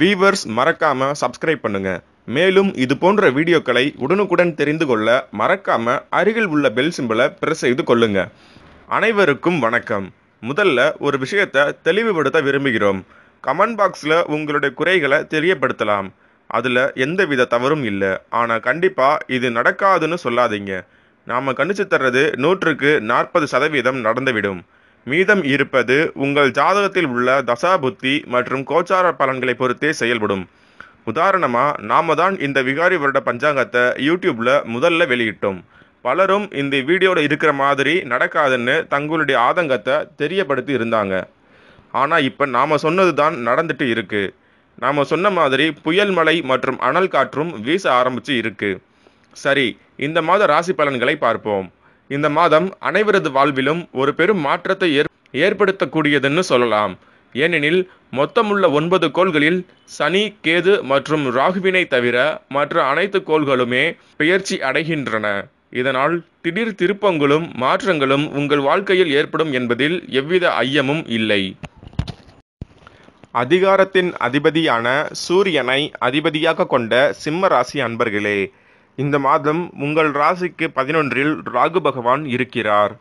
viewers மறக்காம subscribe பண்ணுங்க மேலும் இது போன்ற வீடியோக்களை உடனுக்குடன் தெரிந்து கொள்ள மறக்காம அருகில் உள்ள பெல் சிம்பிளை பிரஸ் செய்து கொள்ளுங்க அனைவருக்கும் வணக்கம் முதல்ல ஒரு விஷயத்தை தெளிவுபடுத்த விரும்புகிறோம் கமெண்ட் பாக்ஸில் உங்களுடைய குறைகளை தெரியப்படுத்தலாம் அதில் எந்தவித தவறும் இல்லை ஆனால் கண்டிப்பாக இது நடக்காதுன்னு சொல்லாதீங்க நாம் கணிச்சு தர்றது நூற்றுக்கு நாற்பது சதவீதம் நடந்துவிடும் மீதம் இருப்பது உங்கள் ஜாதகத்தில் உள்ள தசா புத்தி மற்றும் கோச்சார பலன்களை பொறுத்தே செயல்படும் உதாரணமாக நாம தான் இந்த விகாரி வருட பஞ்சாங்கத்தை யூடியூப்பில் முதல்ல வெளியிட்டோம் பலரும் இந்த வீடியோவில் இருக்கிற மாதிரி நடக்காதுன்னு தங்களுடைய ஆதங்கத்தை தெரியப்படுத்தி இருந்தாங்க ஆனால் இப்போ நாம் சொன்னது தான் நடந்துட்டு இருக்குது நாம் சொன்ன மாதிரி புயல் மழை மற்றும் அனல் காற்றும் வீச ஆரம்பித்து இருக்குது சரி இந்த மாத ராசி பலன்களை பார்ப்போம் இந்த மாதம் அனைவரது வாழ்விலும் ஒரு பெரும் மாற்றத்தை ஏற் ஏற்படுத்தக்கூடியதுன்னு சொல்லலாம் ஏனெனில் மொத்தமுள்ள ஒன்பது கோள்களில் சனி கேது மற்றும் ராகுவினை தவிர மற்ற அனைத்து கோள்களுமே பெயர்ச்சி அடைகின்றன இதனால் திடீர் திருப்பங்களும் மாற்றங்களும் உங்கள் வாழ்க்கையில் ஏற்படும் என்பதில் எவ்வித ஐயமும் இல்லை அதிகாரத்தின் அதிபதியான சூரியனை அதிபதியாக கொண்ட சிம்ம ராசி அன்பர்களே இந்த மாதம் உங்கள் ராசிக்கு பதினொன்றில் ராகு பகவான் இருக்கிறார்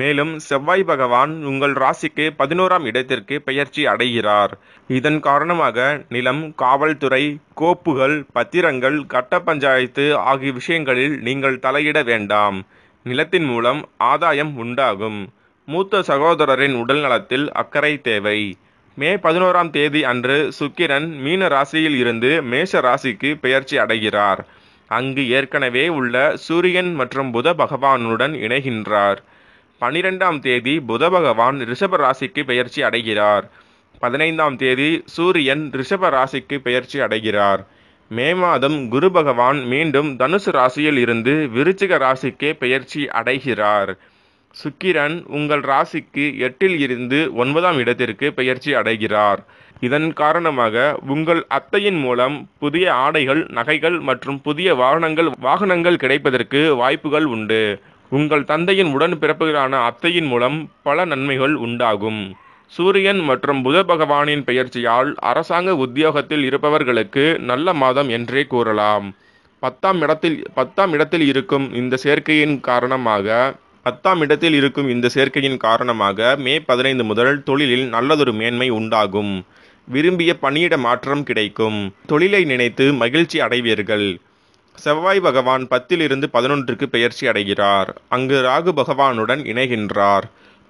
மேலும் செவ்வாய் பகவான் உங்கள் ராசிக்கு பதினோராம் இடத்திற்கு பெயர்ச்சி அடைகிறார் இதன் காரணமாக நிலம் காவல்துறை கோப்புகள் பத்திரங்கள் கட்ட பஞ்சாயத்து ஆகிய விஷயங்களில் நீங்கள் தலையிட வேண்டாம் நிலத்தின் மூலம் ஆதாயம் உண்டாகும் மூத்த சகோதரரின் உடல் நலத்தில் அக்கறை தேவை மே பதினோராம் தேதி அன்று சுக்கிரன் மீன ராசியில் இருந்து மேஷ ராசிக்கு பெயர்ச்சி அடைகிறார் அங்கு ஏற்கனவே உள்ள சூரியன் மற்றும் புத பகவானுடன் இணைகின்றார் பனிரெண்டாம் தேதி புத பகவான் ரிஷப ராசிக்கு பெயர்ச்சி அடைகிறார் பதினைந்தாம் தேதி சூரியன் ரிஷப ராசிக்கு பெயர்ச்சி அடைகிறார் மே மாதம் குரு பகவான் மீண்டும் தனுசு ராசியில் இருந்து விருச்சிக ராசிக்கே பெயர்ச்சி அடைகிறார் சுக்கிரன் உங்கள் ராசிக்கு எட்டில் இருந்து ஒன்பதாம் இடத்திற்கு பெயர்ச்சி அடைகிறார் இதன் காரணமாக உங்கள் அத்தையின் மூலம் புதிய ஆடைகள் நகைகள் மற்றும் புதிய வாகனங்கள் வாகனங்கள் கிடைப்பதற்கு வாய்ப்புகள் உண்டு உங்கள் தந்தையின் உடன் பிறப்புகளான அத்தையின் மூலம் பல நன்மைகள் உண்டாகும் சூரியன் மற்றும் புத பகவானின் பெயர்ச்சியால் அரசாங்க உத்தியோகத்தில் இருப்பவர்களுக்கு நல்ல மாதம் என்றே கூறலாம் பத்தாம் இடத்தில் பத்தாம் இடத்தில் இருக்கும் இந்த சேர்க்கையின் காரணமாக பத்தாம் இடத்தில் இருக்கும் இந்த சேர்க்கையின் காரணமாக மே பதினைந்து முதல் தொழிலில் நல்லதொரு மேன்மை உண்டாகும் விரும்பிய பணியிட மாற்றம் கிடைக்கும் தொழிலை நினைத்து மகிழ்ச்சி அடைவீர்கள் செவ்வாய் பகவான் பத்திலிருந்து பதினொன்றுக்கு பெயர்ச்சி அடைகிறார் அங்கு ராகு பகவானுடன் இணைகின்றார்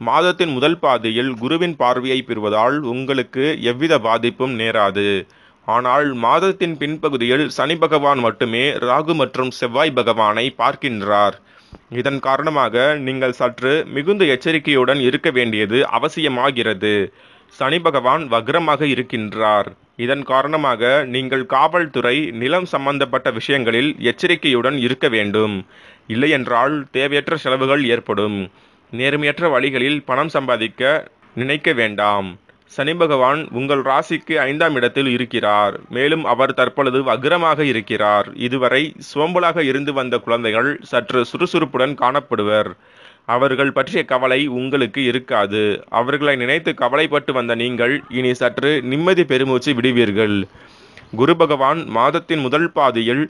மாதத்தின் முதல் பாதியில் குருவின் பார்வையை பெறுவதால் உங்களுக்கு எவ்வித பாதிப்பும் நேராது ஆனால் மாதத்தின் பின்பகுதியில் சனி பகவான் மட்டுமே ராகு மற்றும் செவ்வாய் பகவானை பார்க்கின்றார் இதன் காரணமாக நீங்கள் சற்று மிகுந்த எச்சரிக்கையுடன் இருக்க வேண்டியது அவசியமாகிறது சனி பகவான் வக்ரமாக இருக்கின்றார் இதன் காரணமாக நீங்கள் காவல்துறை நிலம் சம்பந்தப்பட்ட விஷயங்களில் எச்சரிக்கையுடன் இருக்க வேண்டும் இல்லையென்றால் தேவையற்ற செலவுகள் ஏற்படும் நேர்மையற்ற வழிகளில் பணம் சம்பாதிக்க நினைக்க வேண்டாம் சனி பகவான் உங்கள் ராசிக்கு ஐந்தாம் இடத்தில் இருக்கிறார் மேலும் அவர் தற்பொழுது வக்ரமாக இருக்கிறார் இதுவரை சோம்பலாக இருந்து வந்த குழந்தைகள் சற்று சுறுசுறுப்புடன் காணப்படுவர் அவர்கள் பற்றிய கவலை உங்களுக்கு இருக்காது அவர்களை நினைத்து கவலைப்பட்டு வந்த நீங்கள் இனி சற்று நிம்மதி பெருமூச்சு விடுவீர்கள் குரு பகவான் மாதத்தின் முதல் பாதியில்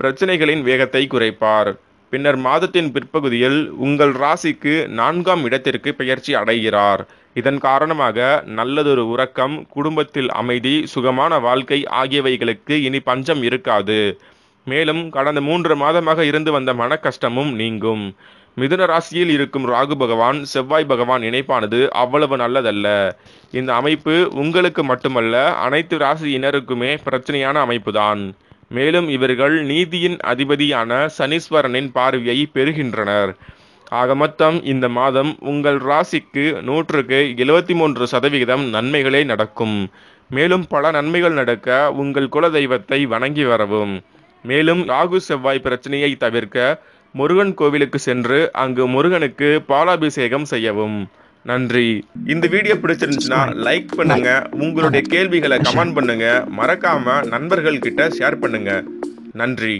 பிரச்சனைகளின் வேகத்தை குறைப்பார் பின்னர் மாதத்தின் பிற்பகுதியில் உங்கள் ராசிக்கு நான்காம் இடத்திற்கு பெயர்ச்சி அடைகிறார் இதன் காரணமாக நல்லதொரு உறக்கம் குடும்பத்தில் அமைதி சுகமான வாழ்க்கை ஆகியவைகளுக்கு இனி பஞ்சம் இருக்காது மேலும் கடந்த மூன்று மாதமாக இருந்து வந்த மன கஷ்டமும் நீங்கும் மிதுன ராசியில் இருக்கும் ராகு பகவான் செவ்வாய் பகவான் இணைப்பானது அவ்வளவு நல்லதல்ல இந்த அமைப்பு உங்களுக்கு மட்டுமல்ல அனைத்து ராசியினருக்குமே பிரச்சனையான அமைப்புதான் மேலும் இவர்கள் நீதியின் அதிபதியான சனீஸ்வரனின் பார்வையை பெறுகின்றனர் ஆக மொத்தம் இந்த மாதம் உங்கள் ராசிக்கு நூற்றுக்கு எழுவத்தி மூன்று சதவிகிதம் நன்மைகளே நடக்கும் மேலும் பல நன்மைகள் நடக்க உங்கள் குலதெய்வத்தை வணங்கி வரவும் மேலும் ராகு செவ்வாய் பிரச்சனையை தவிர்க்க முருகன் கோவிலுக்கு சென்று அங்கு முருகனுக்கு பாலாபிஷேகம் செய்யவும் நன்றி இந்த வீடியோ பிடிச்சிருந்துச்சுன்னா லைக் பண்ணுங்க உங்களுடைய கேள்விகளை கமெண்ட் பண்ணுங்க மறக்காம நண்பர்கள் கிட்ட ஷேர் பண்ணுங்க நன்றி